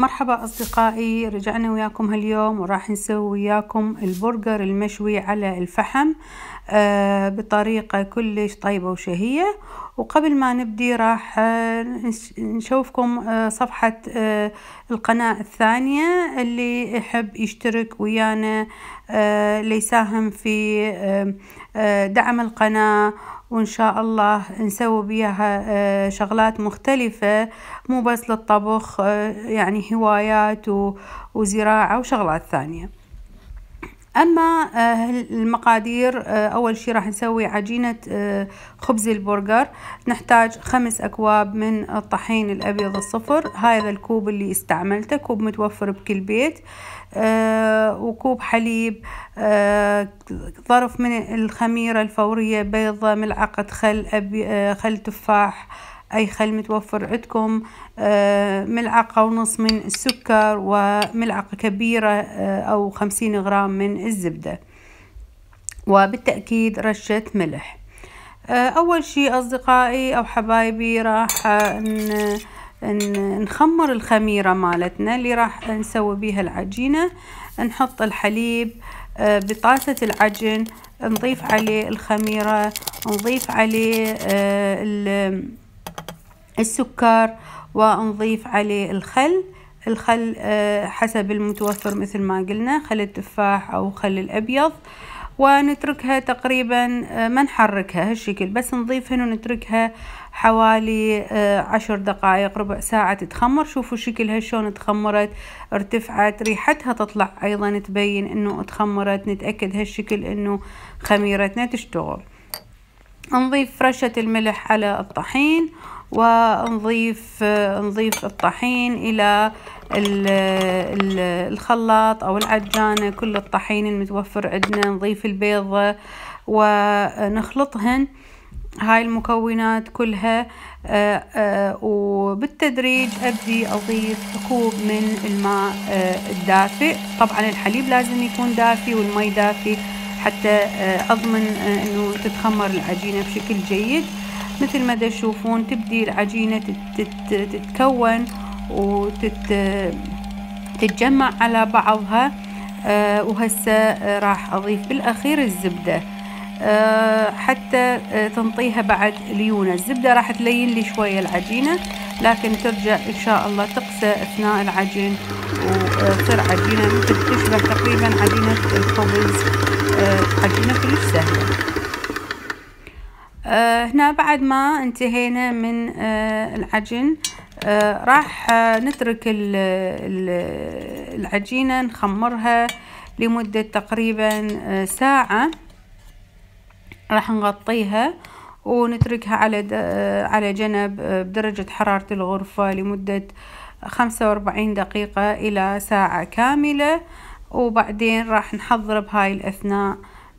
مرحبا أصدقائي رجعنا وياكم هاليوم وراح نسوي وياكم البرجر المشوي على الفحم آه، بطريقة كلش طيبة وشهية وقبل ما نبدي راح آه، نشوفكم آه، صفحة القناة الثانية اللي يحب يشترك ويانا ليساهم في دعم القناة وان شاء الله نسوي بيها آه، شغلات مختلفة مو بس للطبخ آه، يعني هوايات وزراعة وشغلات ثانية اما آه، المقادير آه، اول شي راح نسوي عجينة آه، خبز البرجر نحتاج خمس اكواب من الطحين الابيض الصفر هذا الكوب اللي استعملته كوب متوفر بكل بيت وكوب حليب ظرف من الخميرة الفورية بيضة ملعقة خل خل تفاح أي خل متوفر عندكم آه، ملعقة ونص من السكر وملعقة كبيرة آه، أو خمسين غرام من الزبدة وبالتأكيد رشة ملح آه، أول شي أصدقائي أو حبايبي راح نخمر الخميرة مالتنا اللي راح نسوي بيها العجينة نحط الحليب بطاسة العجن نضيف عليه الخميرة نضيف عليه السكر ونضيف عليه الخل الخل آه، حسب المتوفر مثل ما قلنا خل التفاح أو خل الأبيض ونتركها تقريبا آه، ما نحركها هالشكل بس نضيفهن ونتركها حوالي آه، عشر دقائق ربع ساعة تتخمر شوفوا شكلها شلون تخمرت ارتفعت ريحتها تطلع ايضا تبين انه تخمرت نتأكد هالشكل انه خميرتنا تشتغل نضيف رشة الملح على الطحين ونضيف نضيف الطحين الى الخلاط او العجانة كل الطحين المتوفر عندنا نضيف البيض ونخلطهن هاي المكونات كلها آه، آه، وبالتدريج ابدي اضيف كوب من الماء آه، الدافئ طبعا الحليب لازم يكون دافي والمي دافي حتى اضمن انه تتخمر العجينه بشكل جيد مثل ما تشوفون تبدي العجينة تتكون وتتجمع على بعضها آه، وهسه راح أضيف بالأخير الزبدة آه، حتى آه، تنطيها بعد ليونة الزبدة راح تلين لي شوية العجينة لكن ترجع إن شاء الله تقسى أثناء العجين وتصير عجينة مثل تشبه تقريبا عجينة الخبز عجينة كلش سهلة آه، هنا بعد ما انتهينا من آه، العجن آه، راح نترك العجينة نخمرها لمدة تقريبا ساعة راح نغطيها ونتركها على على جنب بدرجة حرارة الغرفة لمدة خمسة وأربعين دقيقة إلى ساعة كاملة وبعدين راح نحضر بهاي الأثناء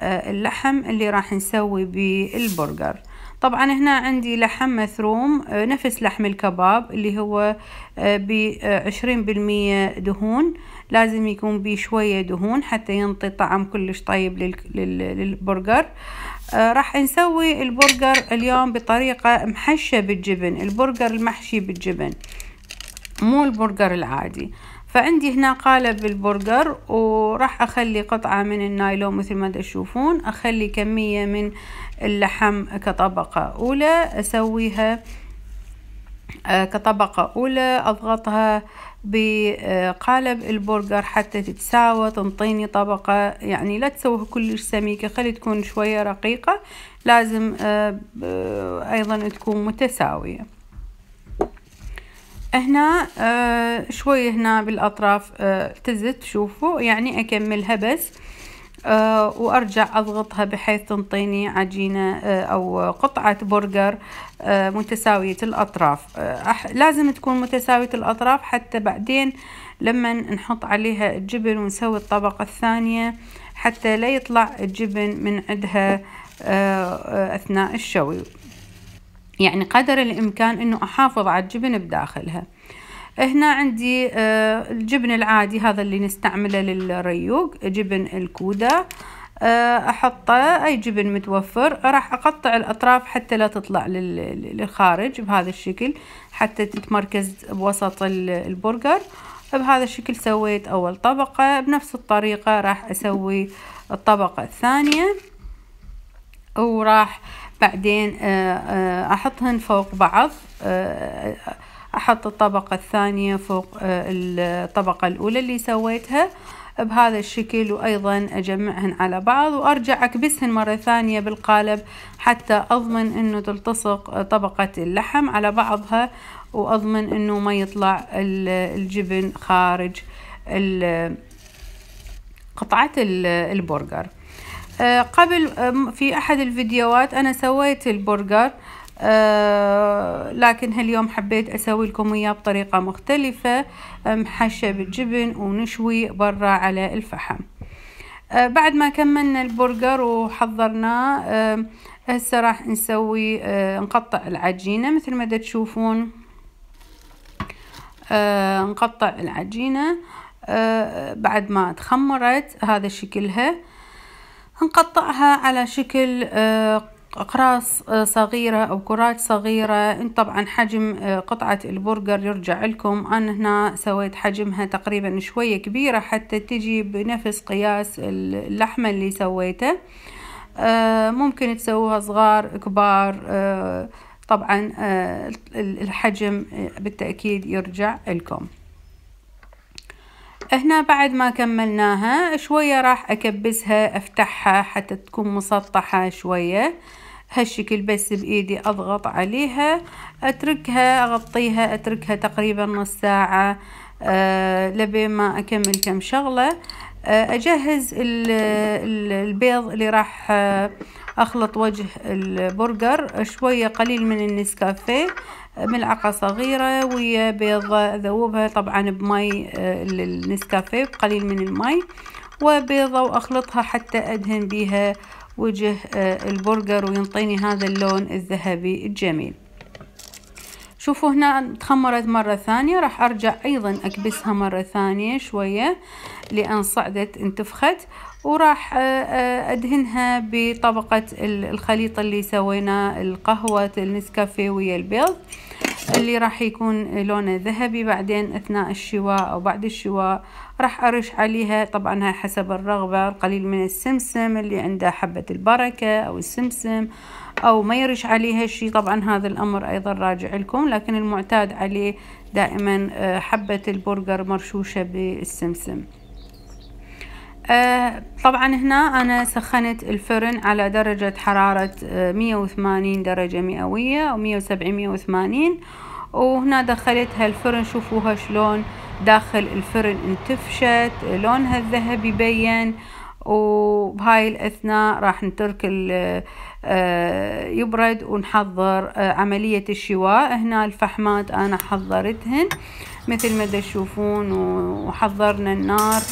آه، اللحم اللي راح نسوي بالبرجر طبعا هنا عندي لحم مثروم آه، نفس لحم الكباب اللي هو آه، بعشرين بالمية دهون لازم يكون بيه شوية دهون حتى ينطي طعم كلش طيب للبرجر راح نسوي البرجر اليوم بطريقة محشة بالجبن البرجر المحشي بالجبن مو البرجر العادي فعندي هنا قالب البرجر وراح اخلي قطعة من النايلون مثل ما تشوفون اخلي كمية من اللحم كطبقة اولى اسويها آه، كطبقة اولى اضغطها بقالب البرجر حتى تتساوى تنطيني طبقة يعني لا تسويها كلش سميكة خلي تكون شوية رقيقة لازم آه، آه، ايضا تكون متساوية هنا آه شوي هنا بالاطراف آه التزت شوفوا يعني اكملها بس آه وارجع اضغطها بحيث تنطيني عجينة آه او قطعة برجر آه متساوية الاطراف آه لازم تكون متساوية الاطراف حتى بعدين لما نحط عليها الجبن ونسوي الطبقة الثانية حتى لا يطلع الجبن من عندها آه، آه، اثناء الشوي يعني قدر الإمكان أنه أحافظ على الجبن بداخلها هنا عندي آه، الجبن العادي هذا اللي نستعمله للريوق جبن الكودا آه، أحطه أي جبن متوفر راح أقطع الأطراف حتى لا تطلع للخارج بهذا الشكل حتى تتمركز بوسط البرجر بهذا الشكل سويت أول طبقة بنفس الطريقة راح أسوي الطبقة الثانية وراح بعدين آه، آه، احطهن فوق بعض آه، احط الطبقة الثانية فوق الطبقة الاولى اللي سويتها بهذا الشكل وايضا اجمعهن على بعض وارجع اكبسهن مرة ثانية بالقالب حتى اضمن انه تلتصق طبقة اللحم على بعضها واضمن انه ما يطلع الجبن خارج قطعة البرجر آه، قبل آه، في أحد الفيديوهات أنا سويت البرجر آه، لكن هاليوم حبيت أسوي لكم إياه بطريقة مختلفة محشى بالجبن ونشوي برا على الفحم بعد ما كملنا البرجر وحضرناه هسه راح نسوي نقطع العجينة مثل ما تشوفون نقطع العجينة بعد ما تخمرت هذا شكلها نقطعها على شكل أقراص آه، آه، صغيرة أو كرات صغيرة انت طبعا حجم آه، قطعة البرجر يرجع لكم أنا هنا سويت حجمها تقريبا شوية كبيرة حتى تجي بنفس قياس اللحمة اللي سويته ممكن تسووها صغار كبار طبعا الحجم بالتأكيد يرجع لكم هنا بعد ما كملناها شوية راح أكبسها أفتحها حتى تكون مسطحة شوية هالشكل بس بإيدي أضغط عليها أتركها أغطيها أتركها تقريبا نص ساعة أه لبين ما أكمل كم شغلة آه، اجهز البيض اللي راح آه، اخلط وجه البرجر شويه قليل من النسكافيه ملعقه صغيره ويا بيض اذوبها طبعا بمي آه، النسكافيه بقليل من المي وبيضه واخلطها حتى ادهن بيها وجه البرجر وينطيني هذا اللون الذهبي الجميل شوفوا هنا تخمرت مرة ثانية راح أرجع أيضا أكبسها مرة ثانية شوية لأن صعدت انتفخت وراح آه، آه، أدهنها بطبقة الخليط اللي سويناه القهوة النسكافيه ويا البيض اللي راح يكون لونه ذهبي بعدين اثناء الشواء او بعد الشواء راح ارش عليها طبعا هاي حسب الرغبة القليل من السمسم اللي عنده حبة البركة او السمسم أو ما يرش عليها شيء طبعا هذا الأمر أيضا راجع لكم لكن المعتاد عليه دائما آه، حبة البرجر مرشوشة بالسمسم آه، طبعا هنا أنا سخنت الفرن على درجة حرارة 180 آه، درجة مئوية أو 170 180 وهنا دخلت هالفرن شوفوها شلون داخل الفرن انتفشت لونها الذهبي بين وبهاي الاثناء راح نترك آه، يبرد ونحضر آه، عملية الشواء هنا الفحمات انا حضرتهن مثل ما تشوفون وحضرنا النار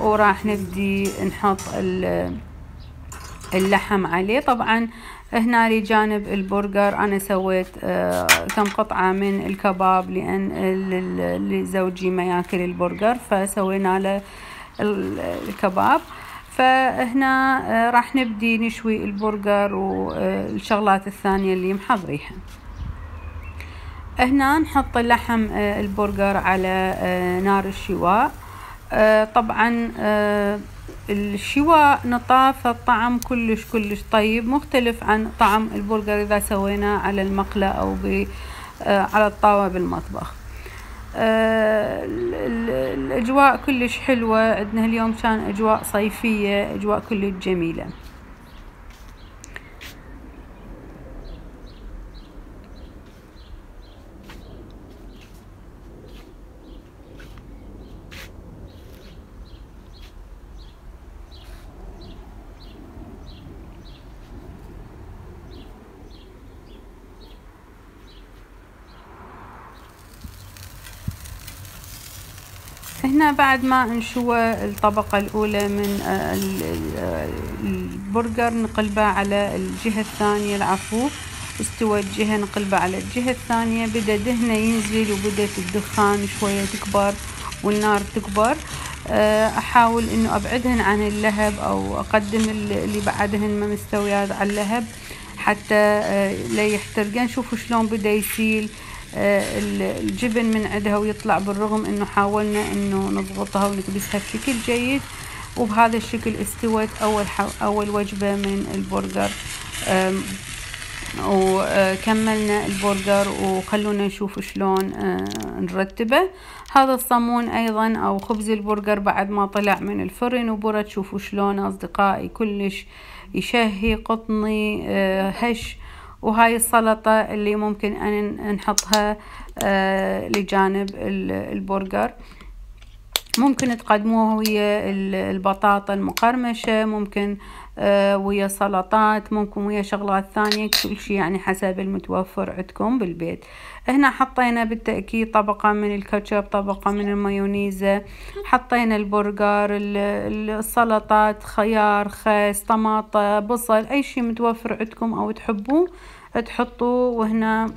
وراح نبدي نحط اللحم عليه طبعا هنا لجانب البرجر انا سويت آه، كم قطعة من الكباب لان زوجي ما ياكل البرجر فسوينا له الكباب فهنا آه، راح نبدي نشوي البرجر والشغلات الثانية اللي محضريها هنا نحط لحم آه، البرجر على آه، نار الشواء طبعا الشواء نطاف الطعم كلش كلش طيب مختلف عن طعم البرجر إذا سويناه على المقلة أو على الطاوة بالمطبخ آه، الأجواء كلش حلوة عندنا اليوم كان أجواء صيفية أجواء كلش جميلة هنا بعد ما انشوى الطبقة الأولى من آه، آه، البرجر نقلبه على الجهة الثانية العفو استوى الجهة نقلبه على الجهة الثانية بدأ دهنه ينزل وبدأت الدخان شوية تكبر والنار تكبر آه، أحاول أنه أبعدهن عن اللهب أو أقدم اللي بعدهن ما مستويات على اللهب حتى لا يحترقن شوفوا شلون بدأ يسيل آه، الجبن من عندها ويطلع بالرغم انه حاولنا انه نضغطها ونكبسها بشكل جيد وبهذا الشكل استوت اول اول وجبه من البرجر وكملنا البرجر وخلونا نشوف شلون آه، نرتبه هذا الصمون ايضا او خبز البرجر بعد ما طلع من الفرن وبرد شوفوا شلون اصدقائي كلش يشهي قطني آه، هش وهاي السلطة اللي ممكن أن نحطها آه، لجانب البرجر ممكن تقدموها ويا البطاطا المقرمشة ممكن آه، ويا سلطات ممكن ويا شغلات ثانية كل شيء يعني حسب المتوفر عندكم بالبيت هنا حطينا بالتأكيد طبقة من الكاتشب طبقة من المايونيزة حطينا البرجر السلطات خيار خس طماطة بصل أي شيء متوفر عندكم أو تحبوه فتحطوا وهنا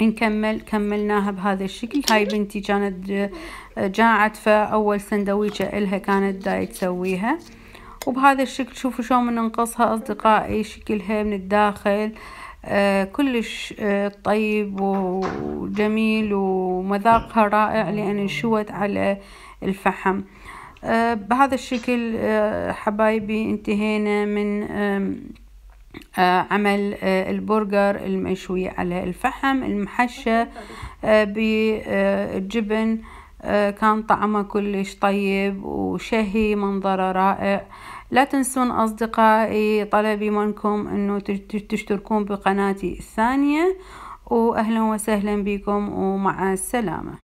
نكمل كملناها بهذا الشكل هاي بنتي كانت جاعت فأول سندويشة إلها كانت داي تسويها وبهذا الشكل شوفوا شلون من نقصها أصدقائي شكلها من الداخل آه، كلش آه، طيب وجميل ومذاقها رائع لأن انشوت على الفحم آه، بهذا الشكل حبايبي انتهينا من آه، عمل آه، البرجر المشوي على الفحم المحشى آه، بالجبن كان طعمه كلش طيب وشهي منظره رائع لا تنسون أصدقائي طلبي منكم أنه تشتركون بقناتي الثانية وأهلا وسهلا بكم ومع السلامة